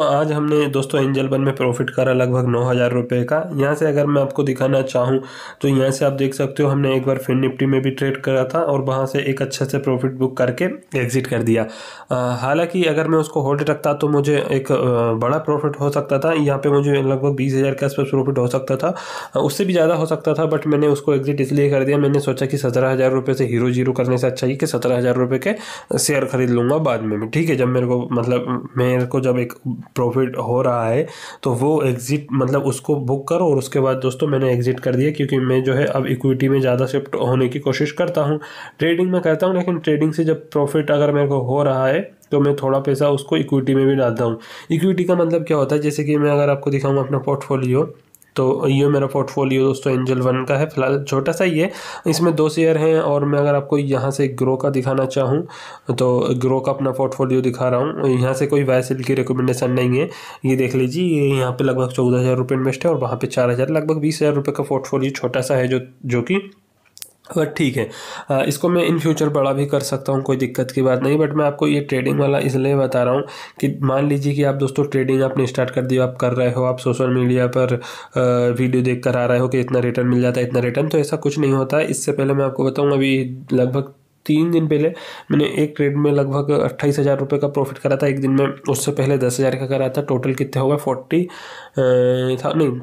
तो आज हमने दोस्तों एंजल वन में प्रॉफिट करा लगभग नौ हज़ार रुपये का यहाँ से अगर मैं आपको दिखाना चाहूँ तो यहाँ से आप देख सकते हो हमने एक बार फिर निफ्टी में भी ट्रेड करा था और वहाँ से एक अच्छे से प्रॉफिट बुक करके एग्जिट कर दिया हालांकि अगर मैं उसको होल्ड रखता तो मुझे एक बड़ा प्रॉफिट हो सकता था यहाँ पर मुझे लगभग बीस हज़ार के आसपास प्रॉफिट हो सकता था उससे भी ज़्यादा हो सकता था बट मैंने उसको एग्जिट इसलिए कर दिया मैंने सोचा कि सत्रह हज़ार रुपये से हीरो जीरो करने से अच्छा ही कि सत्रह हज़ार रुपये के शेयर खरीद लूँगा बाद में ठीक है जब मेरे को मतलब मेरे को जब एक प्रॉफिट हो रहा है तो वो एग्ज़िट मतलब उसको बुक करो और उसके बाद दोस्तों मैंने एग्ज़िट कर दिया क्योंकि मैं जो है अब इक्विटी में ज़्यादा शिफ्ट होने की कोशिश करता हूँ ट्रेडिंग में करता हूँ लेकिन ट्रेडिंग से जब प्रॉफिट अगर मेरे को हो रहा है तो मैं थोड़ा पैसा उसको इक्विटी में भी डालता हूँ इक्विटी का मतलब क्या होता है जैसे कि मैं अगर आपको दिखाऊँगा अपना पोर्टफोलियो तो ये मेरा पोर्टफोलियो दोस्तों एंजल वन का है फिलहाल छोटा सा ये इसमें दो शेयर हैं और मैं अगर आपको यहाँ से ग्रो का दिखाना चाहूँ तो ग्रो का अपना पोर्टफोलियो दिखा रहा हूँ यहाँ से कोई वाई की रिकमेंडेशन नहीं है ये देख लीजिए ये यहाँ पे लगभग चौदह हज़ार रुपये इन्वेस्ट है और वहाँ पे चार हज़ार लगभग बीस हज़ार रुपये का पोर्टफोलियो छोटा सा है जो जो कि बट ठीक है इसको मैं इन फ्यूचर बड़ा भी कर सकता हूँ कोई दिक्कत की बात नहीं बट मैं आपको ये ट्रेडिंग वाला इसलिए बता रहा हूँ कि मान लीजिए कि आप दोस्तों ट्रेडिंग आपने स्टार्ट कर दी आप कर रहे हो आप सोशल मीडिया पर वीडियो देख कर आ रहे हो कि इतना रिटर्न मिल जाता है इतना रिटर्न तो ऐसा कुछ नहीं होता है इससे पहले मैं आपको बताऊँ अभी लगभग तीन दिन पहले मैंने एक ट्रेड में लगभग अट्ठाईस हज़ार रुपये का प्रॉफिट करा था एक दिन में उससे पहले दस हज़ार का करा था टोटल कितने हो गए फोर्टी था नहीं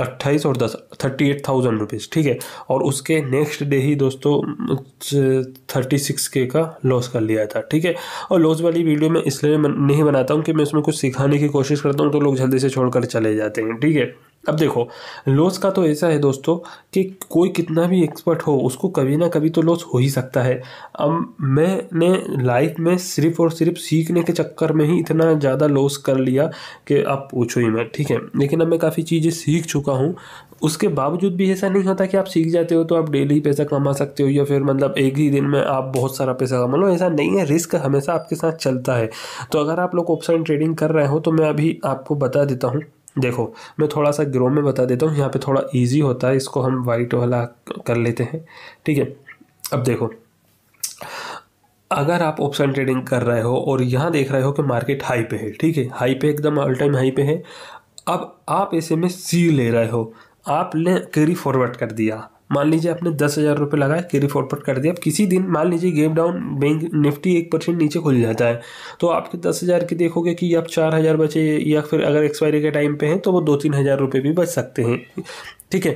अट्ठाईस और दस थर्टी एट थाउजेंड रुपीज़ ठीक है और उसके नेक्स्ट डे ही दोस्तों थर्टी सिक्स के का लॉस कर लिया था ठीक है और लॉस वाली वीडियो मैं इसलिए नहीं बनाता हूँ कि मैं उसमें कुछ सिखाने की कोशिश करता हूँ तो लोग जल्दी से छोड़कर चले जाते हैं ठीक है अब देखो लॉस का तो ऐसा है दोस्तों कि कोई कितना भी एक्सपर्ट हो उसको कभी ना कभी तो लॉस हो ही सकता है अब मैंने लाइफ में सिर्फ और सिर्फ सीखने के चक्कर में ही इतना ज़्यादा लॉस कर लिया कि आप पूछो ही मैं ठीक है लेकिन अब मैं काफ़ी चीज़ें सीख चुका हूँ उसके बावजूद भी ऐसा नहीं होता कि आप सीख जाते हो तो आप डेली पैसा कमा सकते हो या फिर मतलब एक ही दिन में आप बहुत सारा पैसा कमा लो ऐसा नहीं है रिस्क हमेशा आपके साथ चलता है तो अगर आप लोग ऑप्शन ट्रेडिंग कर रहे हो तो मैं अभी आपको बता देता हूँ देखो मैं थोड़ा सा ग्रो में बता देता हूँ यहाँ पे थोड़ा इजी होता है इसको हम वाइट वाला कर लेते हैं ठीक है अब देखो अगर आप ऑप्शन ट्रेडिंग कर रहे हो और यहाँ देख रहे हो कि मार्केट हाई पे है ठीक है हाई पे एकदम ऑल टाइम हाई पे है अब आप ऐसे में सी ले रहे हो आपने कैरी फॉरवर्ड कर दिया मान लीजिए आपने दस हज़ार रुपये लगाए कैरी फॉरवर्ड कर दिया अब किसी दिन मान लीजिए गेप डाउन बैंक निफ्टी एक परसेंट नीचे खुल जाता है तो आपके दस हज़ार के देखोगे कि आप चार हज़ार बचे या फिर अगर एक्सपायरी के टाइम पे हैं तो वो दो तीन हज़ार रुपये भी बच सकते हैं ठीक है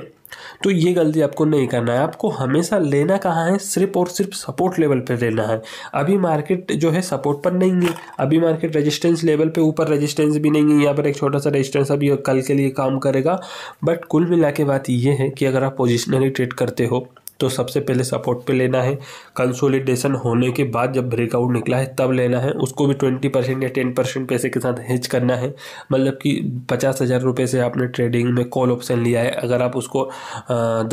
तो ये गलती आपको नहीं करना है आपको हमेशा लेना कहाँ है सिर्फ और सिर्फ सपोर्ट लेवल पर लेना है अभी मार्केट जो है सपोर्ट पर नहीं है अभी मार्केट रेजिस्टेंस लेवल पे ऊपर रेजिस्टेंस भी नहीं है यहाँ पर एक छोटा सा रेजिस्टेंस अभी कल के लिए काम करेगा बट कुल मिला के बात ये है कि अगर आप पोजिशनरी ट्रेड करते हो तो सबसे पहले सपोर्ट पे लेना है कंसोलिडेशन होने के बाद जब ब्रेकआउट निकला है तब लेना है उसको भी ट्वेंटी परसेंट या टेन परसेंट पैसे के साथ हेज करना है मतलब कि पचास हज़ार रुपये से आपने ट्रेडिंग में कॉल ऑप्शन लिया है अगर आप उसको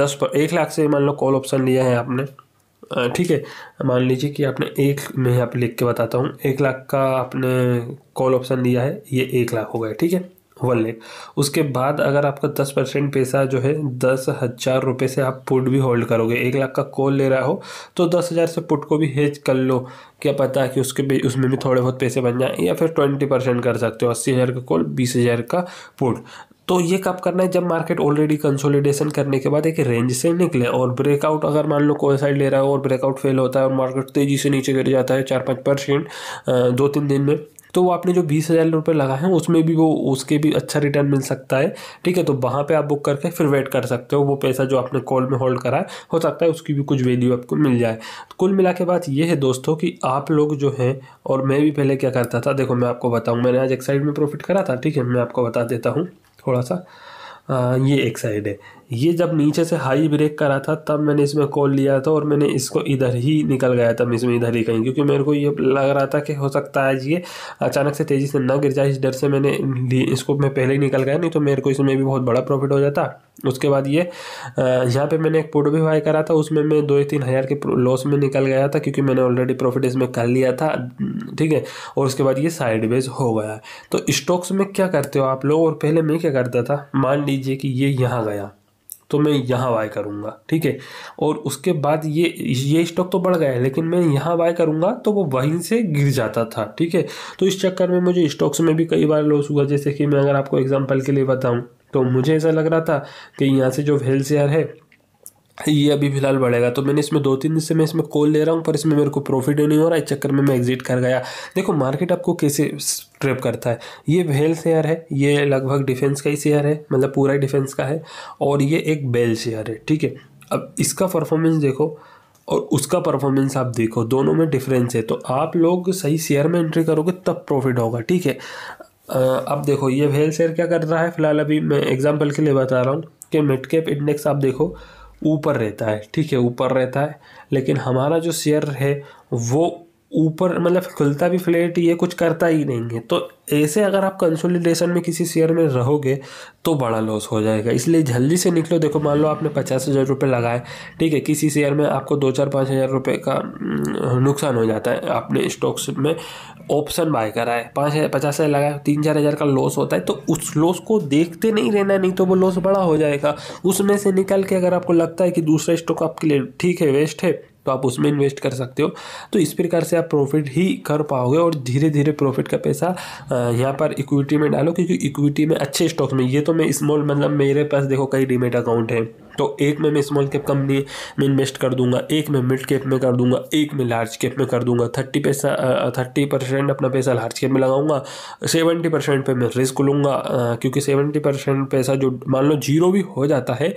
दस पर एक लाख से मान लो कॉल ऑप्शन लिया है आपने ठीक है मान लीजिए कि आपने एक मैं यहाँ लिख के बताता हूँ एक लाख का आपने कॉल ऑप्शन लिया है ये एक लाख हो गया ठीक है वॉलेट उसके बाद अगर आपका दस परसेंट पैसा जो है दस हज़ार रुपये से आप पुट भी होल्ड करोगे एक लाख का कॉल ले रहा हो तो दस हज़ार से पुट को भी हेज कर लो क्या पता है कि उसके भी उसमें भी थोड़े बहुत पैसे बन जाए या फिर ट्वेंटी परसेंट कर सकते हो अस्सी हज़ार का कॉल बीस हज़ार का पुट तो ये कब करना है जब मार्केट ऑलरेडी कंसोलिडेशन करने के बाद एक रेंज से निकले और ब्रेकआउट अगर मान लो कोई साइड ले रहा हो और ब्रेकआउट फेल होता है और मार्केट तेज़ी से नीचे गिर जाता है चार पाँच परसेंट दो तीन दिन में तो वो आपने जो बीस हज़ार रुपये लगाए हैं उसमें भी वो उसके भी अच्छा रिटर्न मिल सकता है ठीक है तो वहाँ पर आप बुक करके फिर वेट कर सकते हो वो पैसा जो आपने कॉल में होल्ड करा है हो सकता है उसकी भी कुछ वैल्यू आपको मिल जाए कुल मिला के बात ये है दोस्तों कि आप लोग जो हैं और मैं भी पहले क्या करता था देखो मैं आपको बताऊँ मैंने आज एक साइड में प्रॉफिट करा था ठीक है मैं आपको बता देता हूँ थोड़ा सा आ, ये एक साइड है ये जब नीचे से हाई ब्रेक करा था तब मैंने इसमें कॉल लिया था और मैंने इसको इधर ही निकल गया था इसमें इधर ही कहीं क्योंकि मेरे को ये लग रहा था कि हो सकता है ये अचानक से तेज़ी से ना गिर जाए इस डर से मैंने इसको मैं पहले ही निकल गया नहीं तो मेरे को इसमें भी बहुत बड़ा प्रॉफिट हो जाता उसके बाद ये यहाँ पर मैंने एक पुट भी बाई करा था उसमें मैं दो तीन हज़ार के लॉस में निकल गया था क्योंकि मैंने ऑलरेडी प्रॉफिट इसमें कर लिया था ठीक है और उसके बाद ये साइडवेज हो गया तो स्टॉक्स में क्या करते हो आप लोग और पहले मैं क्या करता था मान लीजिए कि ये यहाँ गया तो मैं यहाँ बाय करूँगा ठीक है और उसके बाद ये ये स्टॉक तो बढ़ गया है लेकिन मैं यहाँ बाय करूँगा तो वो वहीं से गिर जाता था ठीक है तो इस चक्कर में मुझे स्टॉक्स में भी कई बार लॉस हुआ जैसे कि मैं अगर आपको एग्जाम्पल के लिए बताऊँ तो मुझे ऐसा लग रहा था कि यहाँ से जो हेल्थ शेयर है ये अभी फिलहाल बढ़ेगा तो मैंने इसमें दो तीन दिन से मैं इसमें कॉल ले रहा हूँ पर इसमें मेरे को प्रॉफिट नहीं हो रहा है चक्कर में मैं एग्जिट कर गया देखो मार्केट आपको कैसे ट्रेप करता है ये भेल शेयर है ये लगभग डिफेंस का ही शेयर है मतलब पूरा डिफेंस का है और ये एक बेल शेयर है ठीक है अब इसका परफॉर्मेंस देखो और उसका परफॉर्मेंस आप देखो दोनों में डिफरेंस है तो आप लोग सही शेयर में एंट्री करोगे तब प्रॉफिट होगा ठीक है अब देखो ये भेल शेयर क्या कर रहा है फिलहाल अभी मैं एग्जाम्पल के लिए बता रहा हूँ कि मिड कैप इंडेक्स आप देखो ऊपर रहता है ठीक है ऊपर रहता है लेकिन हमारा जो शेयर है वो ऊपर मतलब खुलता भी फ्लैट ये कुछ करता ही नहीं है तो ऐसे अगर आप कंसोलिडेशन में किसी शेयर में रहोगे तो बड़ा लॉस हो जाएगा इसलिए जल्दी से निकलो देखो मान लो आपने पचास हज़ार रुपये लगाए ठीक है किसी शेयर में आपको दो चार पाँच हज़ार रुपये का हम्म, नुकसान हो जाता है आपने स्टॉक्स में ऑप्शन बाय कराए पाँच हज़ार पचास हज़ार लगाए तीन चार हज़ार का लॉस होता है तो उस लॉस को देखते नहीं रहना नहीं तो वो लॉस बड़ा हो जाएगा उसमें से निकल के अगर आपको लगता है कि दूसरा स्टॉक आपके लिए ठीक है वेस्ट है तो आप उसमें इन्वेस्ट कर सकते हो तो इस प्रकार से आप प्रॉफिट ही कर पाओगे और धीरे धीरे प्रॉफिट का पैसा यहाँ पर इक्विटी में डालो क्योंकि इक्विटी में अच्छे स्टॉक में ये तो मैं स्मॉल मतलब मेरे पास देखो कई डीमेट अकाउंट है तो एक में मैं स्मॉल कैप कंपनी में इन्वेस्ट कर दूंगा एक में मिड कैप में कर दूंगा एक में लार्ज कैप में कर दूंगा थर्टी पैसा थर्टी परसेंट अपना पैसा लार्ज कैप में लगाऊंगा सेवेंटी परसेंट पर मैं रिस्क लूँगा क्योंकि सेवेंटी परसेंट पैसा जो मान लो जीरो भी हो जाता है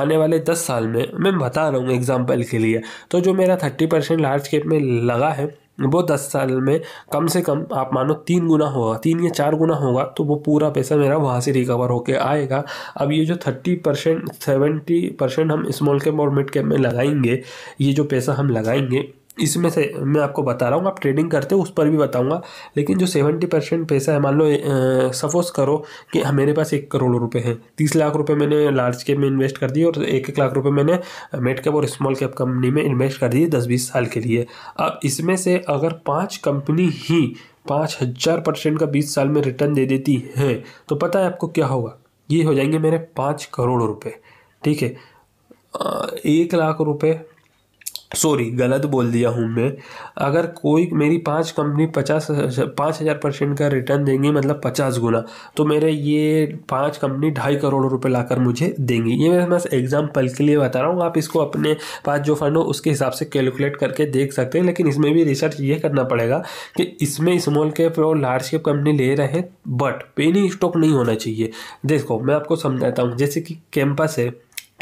आने वाले दस साल में मैं बता रहा हूँ एग्जाम्पल के लिए तो जो मेरा थर्टी परसेंट लार्ज कैप में लगा है वो दस साल में कम से कम आप मानो तीन गुना होगा तीन या चार गुना होगा तो वो पूरा पैसा मेरा वहाँ से रिकवर होके आएगा अब ये जो थर्टी परसेंट सेवेंटी परसेंट हम स्मॉल कैप और मिड कैप में लगाएंगे ये जो पैसा हम लगाएंगे इसमें से मैं आपको बता रहा हूँ आप ट्रेडिंग करते हो उस पर भी बताऊँगा लेकिन जो सेवेंटी परसेंट पैसा है मान लो सपोज करो कि मेरे पास एक करोड़ रुपए हैं तीस लाख रुपए मैंने लार्ज कैप में इन्वेस्ट कर दिए और एक एक लाख रुपए मैंने मिड कैप और स्मॉल कैप कंपनी में इन्वेस्ट कर दिए दस बीस साल के लिए अब इसमें से अगर पाँच कंपनी ही पाँच हज़ार परसेंट का बीस साल में रिटर्न दे देती हैं तो पता है आपको क्या होगा ये हो जाएंगे मेरे पाँच करोड़ रुपये ठीक है एक लाख रुपये सॉरी गलत बोल दिया हूँ मैं अगर कोई मेरी पांच कंपनी पचास पाँच हज़ार परसेंट का रिटर्न देंगी मतलब पचास गुना तो मेरे ये पांच कंपनी ढाई करोड़ रुपए लाकर मुझे देंगी ये मैं बस एग्जाम्पल के लिए बता रहा हूँ आप इसको अपने पास जो फंड हो उसके हिसाब से कैलकुलेट करके देख सकते हैं लेकिन इसमें भी रिसर्च ये करना पड़ेगा कि इसमें स्मॉल कैप और लार्ज कैप कंपनी ले रहे हैं बट पेनी स्टॉक नहीं होना चाहिए देखो मैं आपको समझाता हूँ जैसे कि कैंपस है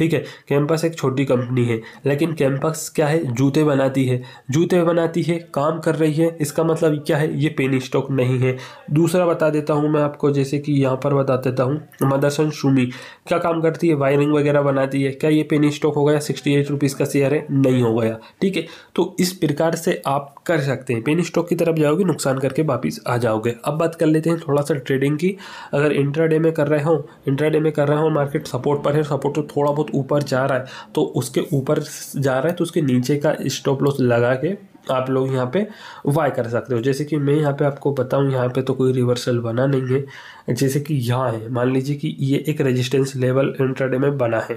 ठीक है कैंपस एक छोटी कंपनी है लेकिन कैंपस क्या है जूते बनाती है जूते बनाती है काम कर रही है इसका मतलब क्या है ये पेनी स्टॉक नहीं है दूसरा बता देता हूँ मैं आपको जैसे कि यहाँ पर बता देता हूँ मदरसन शूमी क्या काम करती है वायरिंग वगैरह बनाती है क्या ये पेनी स्टॉक हो गया सिक्सटी एट रुपीज़ का शेयर है नहीं हो गया ठीक है तो इस प्रकार से आप कर सकते हैं पेनी स्टॉक की तरफ जाओगे नुकसान करके वापिस आ जाओगे अब बात कर लेते हैं थोड़ा सा ट्रेडिंग की अगर इंट्राडे में कर रहे हो इंट्राडे में कर रहे हो मार्केट सपोर्ट पर है सपोर्ट तो थोड़ा बहुत ऊपर जा रहा है तो उसके ऊपर जा रहा है तो उसके नीचे का स्टॉप लॉस लगा के आप लोग यहाँ पे वाई कर सकते हो जैसे कि मैं यहाँ पे आपको बताऊँ यहाँ पे तो कोई रिवर्सल बना नहीं है जैसे कि यहाँ है मान लीजिए कि ये एक रेजिस्टेंस लेवल इंटरडे में बना है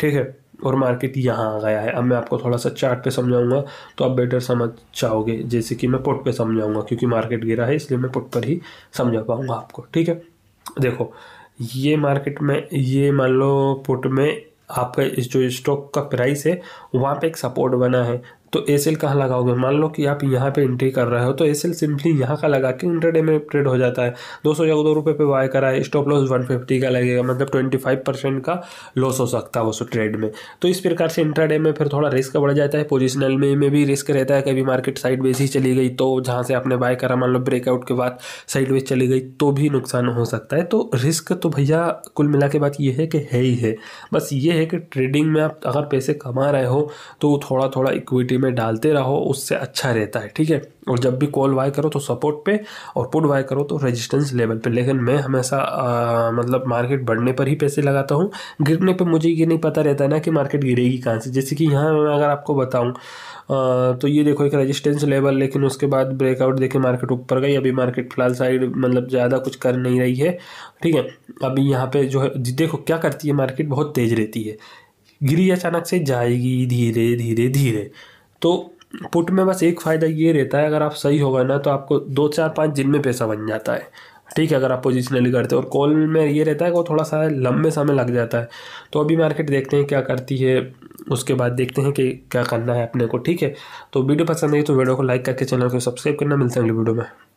ठीक है और मार्केट यहाँ आ गया है अब मैं आपको थोड़ा सा चार्ट पे समझाऊंगा तो आप बेटर समझ जाओगे जैसे कि मैं पुट पे समझाऊंगा क्योंकि मार्केट गिरा है इसलिए मैं पुट पर ही समझा पाऊँगा आपको ठीक है देखो ये मार्केट में ये मान लो पुट में आपका इस जो स्टॉक का प्राइस है वहाँ पे एक सपोर्ट बना है तो ए सेल कहाँ लगाओगे मान लो कि आप यहाँ पे एंट्री कर रहे हो तो ए सेल सिंपली यहाँ का लगा के इंटरडे में ट्रेड हो जाता है दो सौ या दो रुपये पे बाय कराए स्टॉप लॉस वन फिफ्टी का लगेगा मतलब ट्वेंटी फाइव परसेंट का लॉस हो सकता है उस ट्रेड में तो इस प्रकार से इंटरडे में फिर थोड़ा रिस्क बढ़ जाता है पोजिशनल में, में भी रिस्क रहता है कभी मार्केट साइड ही चली गई तो जहाँ से आपने बाय करा मान लो ब्रेकआउट के बाद साइड चली गई तो भी नुकसान हो सकता है तो रिस्क तो भैया कुल मिला के बात ये है कि है ही है बस ये है कि ट्रेडिंग में आप अगर पैसे कमा रहे हो तो थोड़ा थोड़ा इक्विटी में डालते रहो उससे अच्छा रहता है ठीक है और जब भी कॉल वाई करो तो सपोर्ट पे और पुट वाई करो तो रेजिस्टेंस लेवल पे लेकिन मैं हमेशा मतलब मार्केट बढ़ने पर ही पैसे लगाता हूँ गिरने पर मुझे ये नहीं पता रहता है ना कि मार्केट गिरेगी कहाँ से जैसे कि यहाँ अगर आपको बताऊँ तो ये देखो एक रजिस्टेंस लेवल लेकिन उसके बाद ब्रेकआउट देखे मार्केट ऊपर गई अभी मार्केट फिलहाल साइड मतलब ज़्यादा कुछ कर नहीं रही है ठीक है अभी यहाँ पे जो है देखो क्या करती है मार्केट बहुत तेज़ रहती है गिरी अचानक से जाएगी धीरे धीरे धीरे तो पुट में बस एक फ़ायदा ये रहता है अगर आप सही हो गए ना तो आपको दो चार पाँच दिन में पैसा बन जाता है ठीक है अगर आप पोजिशनली करते हो और कॉल में ये रहता है कि वो थोड़ा सा लंबे समय लग जाता है तो अभी मार्केट देखते हैं क्या करती है उसके बाद देखते हैं कि क्या करना है अपने को ठीक है तो वीडियो पसंद आई तो वीडियो को लाइक करके चैनल को सब्सक्राइब करना मिलते हैं अगली वीडियो में